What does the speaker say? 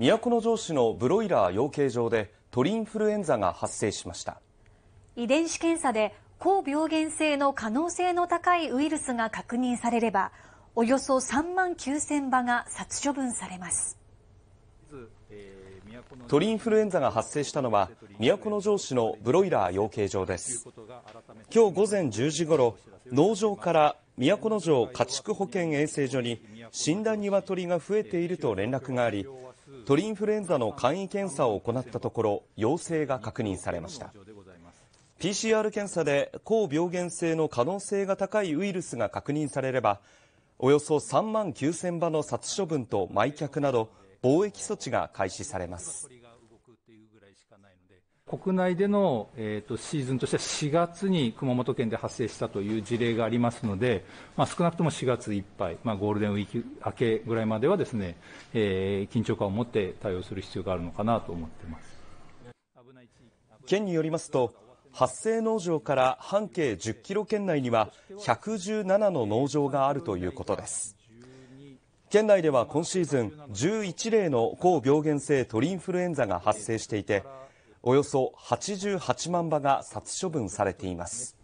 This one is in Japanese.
都城市のブロイラー養鶏場で鳥インフルエンザが発生しました遺伝子検査で高病原性の可能性の高いウイルスが確認されればおよそ3万9千羽が殺処分されます鳥インフルエンザが発生したのは都城市のブロイラー養鶏場です今日午前10時ごろ農場から都城家畜保健衛生所に死んだ鶏が増えていると連絡があり鳥インフルエンザの簡易検査を行ったところ陽性が確認されました PCR 検査で高病原性の可能性が高いウイルスが確認されればおよそ3万9000羽の殺処分と埋却など防疫措置が開始されます国内での、えーと、シーズンとしては4月に熊本県で発生したという事例がありますので、まあ、少なくとも4月いっぱい、まあ、ゴールデンウィーク明けぐらいまではですね、えー、緊張感を持って対応する必要があるのかなと思ってます県によりますと発生農場から半径10キロ圏内には117の農場があるということです県内では今シーズン11例の高病原性鳥インフルエンザが発生していておよそ88万羽が殺処分されています。